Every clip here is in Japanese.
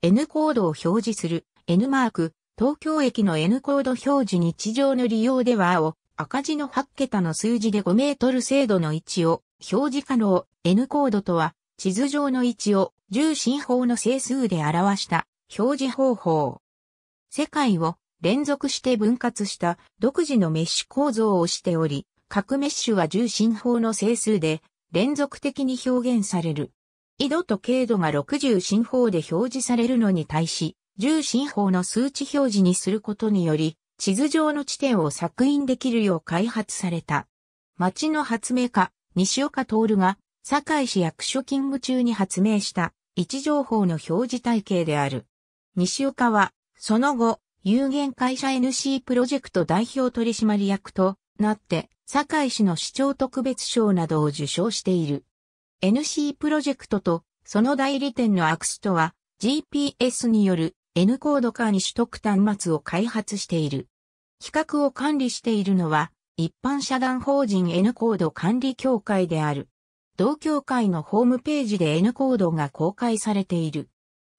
N コードを表示する N マーク、東京駅の N コード表示日常の利用では青、赤字の8桁の数字で5メートル精度の位置を表示可能 N コードとは地図上の位置を重心法の整数で表した表示方法。世界を連続して分割した独自のメッシュ構造をしており、各メッシュは重心法の整数で連続的に表現される。緯度と経度が60進法で表示されるのに対し、10進法の数値表示にすることにより、地図上の地点を作印できるよう開発された。町の発明家、西岡徹が、堺市役所勤務中に発明した位置情報の表示体系である。西岡は、その後、有限会社 NC プロジェクト代表取締役となって、堺市の市長特別賞などを受賞している。NC プロジェクトとその代理店のアクストは GPS による N コード化に取得端末を開発している。企画を管理しているのは一般社団法人 N コード管理協会である。同協会のホームページで N コードが公開されている。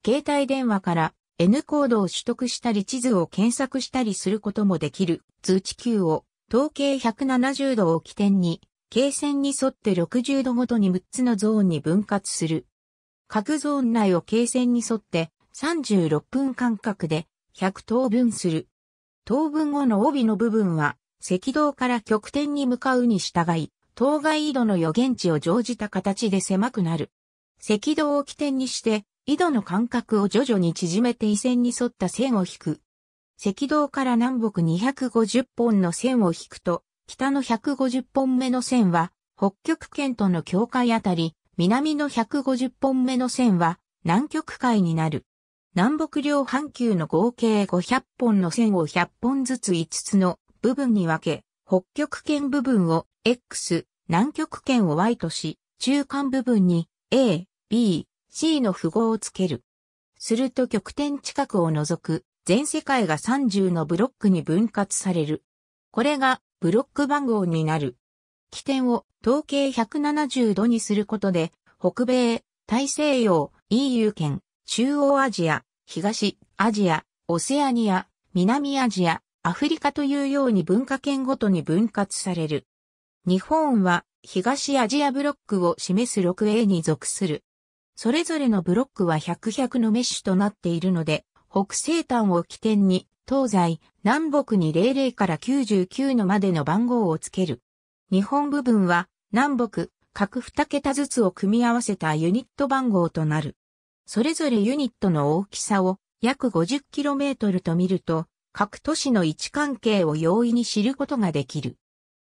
携帯電話から N コードを取得したり地図を検索したりすることもできる通知級を統計170度を起点に経線に沿って60度ごとに6つのゾーンに分割する。各ゾーン内を経線に沿って36分間隔で100等分する。等分後の帯の部分は赤道から極点に向かうに従い、当該緯度の予言値を乗じた形で狭くなる。赤道を起点にして、緯度の間隔を徐々に縮めて緯線に沿った線を引く。赤道から南北250本の線を引くと、北の150本目の線は、北極圏との境界あたり、南の150本目の線は、南極海になる。南北両半球の合計500本の線を100本ずつ5つの部分に分け、北極圏部分を X、南極圏を Y とし、中間部分に A、B、C の符号をつける。すると極点近くを除く全世界が30のブロックに分割される。これがブロック番号になる。起点を統計170度にすることで、北米、大西洋、EU 圏、中央アジア、東アジア、オセアニア、南アジア、アフリカというように文化圏ごとに分割される。日本は東アジアブロックを示す 6A に属する。それぞれのブロックは100 100のメッシュとなっているので、北西端を起点に、東西、南北に00から99のまでの番号をつける。日本部分は、南北、各2桁ずつを組み合わせたユニット番号となる。それぞれユニットの大きさを約 50km と見ると、各都市の位置関係を容易に知ることができる。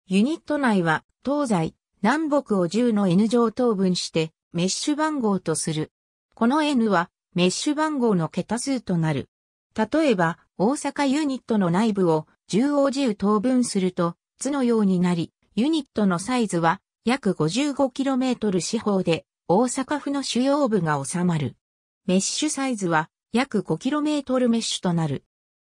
ユニット内は、東西、南北を10の N 乗等分して、メッシュ番号とする。この N は、メッシュ番号の桁数となる。例えば、大阪ユニットの内部を縦横自由等分すると、図のようになり、ユニットのサイズは約 55km 四方で大阪府の主要部が収まる。メッシュサイズは約 5km メッシュとなる。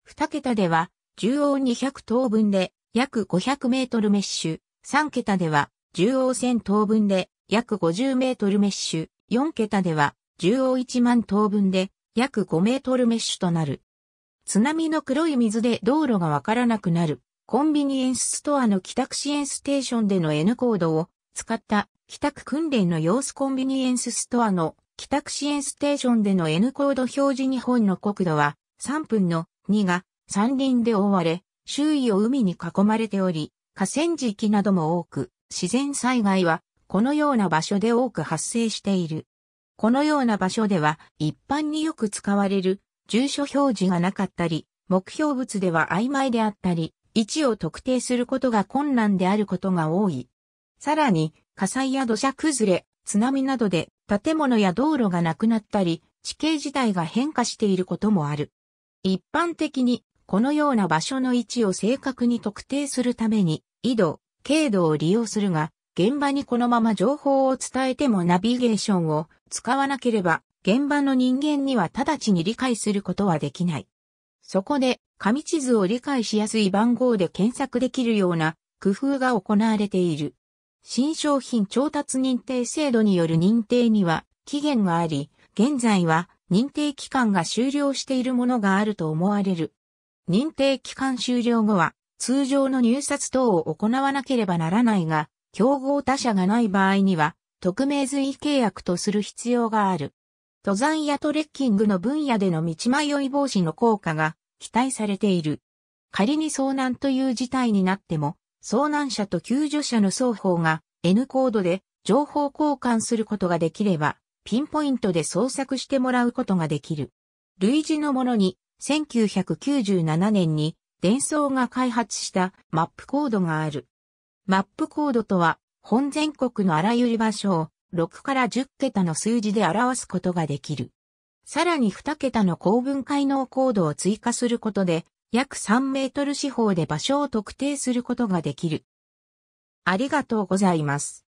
2桁では縦横200等分で約 500m メッシュ、3桁では縦横1000等分で約 50m メッシュ、4桁では中央1万等分で約5メートルメッシュとなる。津波の黒い水で道路がわからなくなる、コンビニエンスストアの帰宅支援ステーションでの N コードを使った帰宅訓練の様子コンビニエンスストアの帰宅支援ステーションでの N コード表示日本の国土は3分の2が山林で覆われ、周囲を海に囲まれており、河川敷なども多く、自然災害はこのような場所で多く発生している。このような場所では一般によく使われる住所表示がなかったり、目標物では曖昧であったり、位置を特定することが困難であることが多い。さらに、火災や土砂崩れ、津波などで建物や道路がなくなったり、地形自体が変化していることもある。一般的に、このような場所の位置を正確に特定するために、緯度、経度を利用するが、現場にこのまま情報を伝えてもナビゲーションを使わなければ、現場の人間には直ちに理解することはできない。そこで、紙地図を理解しやすい番号で検索できるような工夫が行われている。新商品調達認定制度による認定には期限があり、現在は認定期間が終了しているものがあると思われる。認定期間終了後は通常の入札等を行わなければならないが、競合他社がない場合には、匿名随意契約とする必要がある。登山やトレッキングの分野での道迷い防止の効果が期待されている。仮に遭難という事態になっても、遭難者と救助者の双方が N コードで情報交換することができれば、ピンポイントで捜索してもらうことができる。類似のものに、1997年に、伝送が開発したマップコードがある。マップコードとは、本全国のあらゆる場所を6から10桁の数字で表すことができる。さらに2桁の高分解能コードを追加することで、約3メートル四方で場所を特定することができる。ありがとうございます。